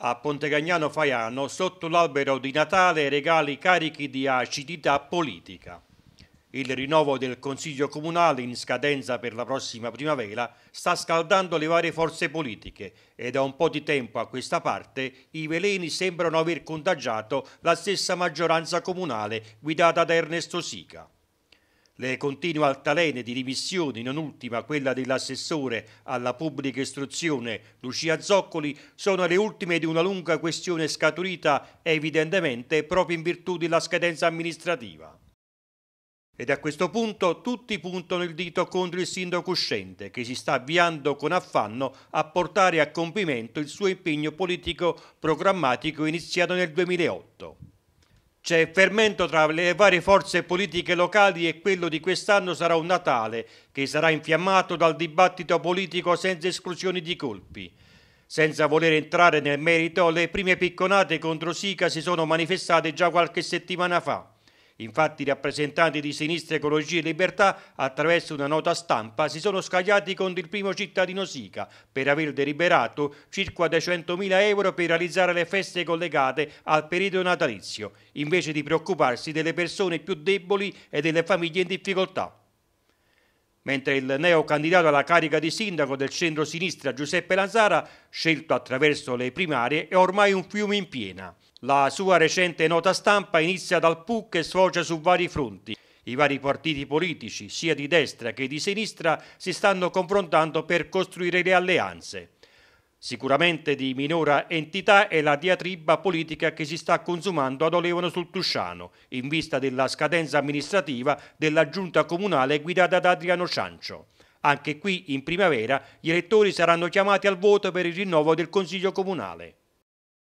A Pontegagnano Faiano, sotto l'albero di Natale, regali carichi di acidità politica. Il rinnovo del Consiglio Comunale in scadenza per la prossima primavera sta scaldando le varie forze politiche e da un po' di tempo a questa parte i veleni sembrano aver contagiato la stessa maggioranza comunale guidata da Ernesto Sica le continue altalene di dimissioni, non ultima quella dell'assessore alla pubblica istruzione Lucia Zoccoli, sono le ultime di una lunga questione scaturita evidentemente proprio in virtù della scadenza amministrativa. Ed a questo punto tutti puntano il dito contro il sindaco uscente che si sta avviando con affanno a portare a compimento il suo impegno politico programmatico iniziato nel 2008. C'è fermento tra le varie forze politiche locali e quello di quest'anno sarà un Natale che sarà infiammato dal dibattito politico senza esclusioni di colpi. Senza voler entrare nel merito, le prime picconate contro Sica si sono manifestate già qualche settimana fa. Infatti i rappresentanti di Sinistra Ecologia e Libertà, attraverso una nota stampa, si sono scagliati contro il primo cittadino Sica per aver deliberato circa 200.000 euro per realizzare le feste collegate al periodo natalizio, invece di preoccuparsi delle persone più deboli e delle famiglie in difficoltà mentre il neo candidato alla carica di sindaco del centro-sinistra Giuseppe Lanzara, scelto attraverso le primarie, è ormai un fiume in piena. La sua recente nota stampa inizia dal PUC e sfocia su vari fronti. I vari partiti politici, sia di destra che di sinistra, si stanno confrontando per costruire le alleanze. Sicuramente di minore entità è la diatriba politica che si sta consumando ad Olevano sul Tusciano, in vista della scadenza amministrativa della giunta comunale guidata da Adriano Ciancio. Anche qui, in primavera, gli elettori saranno chiamati al voto per il rinnovo del Consiglio comunale.